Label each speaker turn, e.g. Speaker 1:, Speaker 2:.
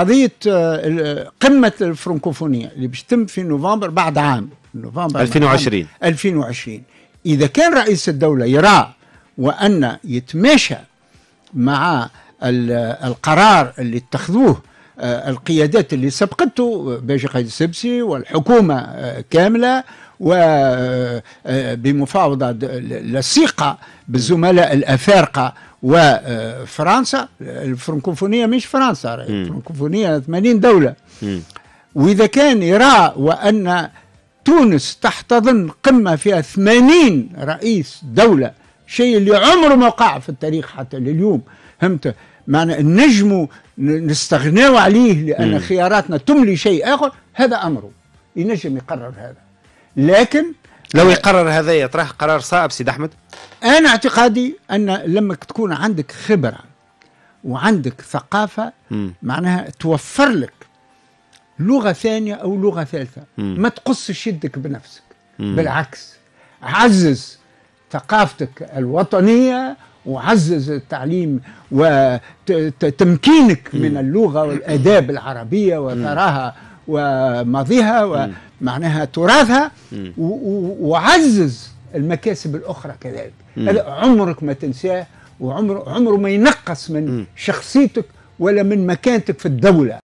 Speaker 1: قضيه آه، قمه الفرنكوفونيه اللي باش في نوفمبر بعد عام نوفمبر 2020 2020 اذا كان رئيس الدوله يرى وان يتماشى مع القرار اللي اتخذوه آه، القيادات اللي سبقته باجي قايد السبسي والحكومه آه، كامله وبمفاوضه لصيقه بالزملاء الافارقه وفرنسا الفرنكوفونيه مش فرنسا الفرنكوفونيه 80 دوله واذا كان يرى وان تونس تحتضن قمه فيها 80 رئيس دوله شيء اللي عمره ما وقع في التاريخ حتى لليوم فهمت معنا نجموا نستغناو عليه لان خياراتنا تملي شيء اخر هذا امره ينجم يقرر هذا لكن لو يقرر هذا يطرح قرار صعب سيد احمد انا اعتقادي ان لما تكون عندك خبره وعندك ثقافه م. معناها توفر لك لغه ثانيه او لغه ثالثه م. ما تقصش يدك بنفسك م. بالعكس عزز ثقافتك الوطنيه وعزز التعليم وتمكينك من اللغه والاداب العربيه وثراها وماضيها ومعناها تراثها وعزز المكاسب الاخرى كذلك هذا عمرك ما تنساه وعمره عمره ما ينقص من شخصيتك ولا من مكانتك في الدوله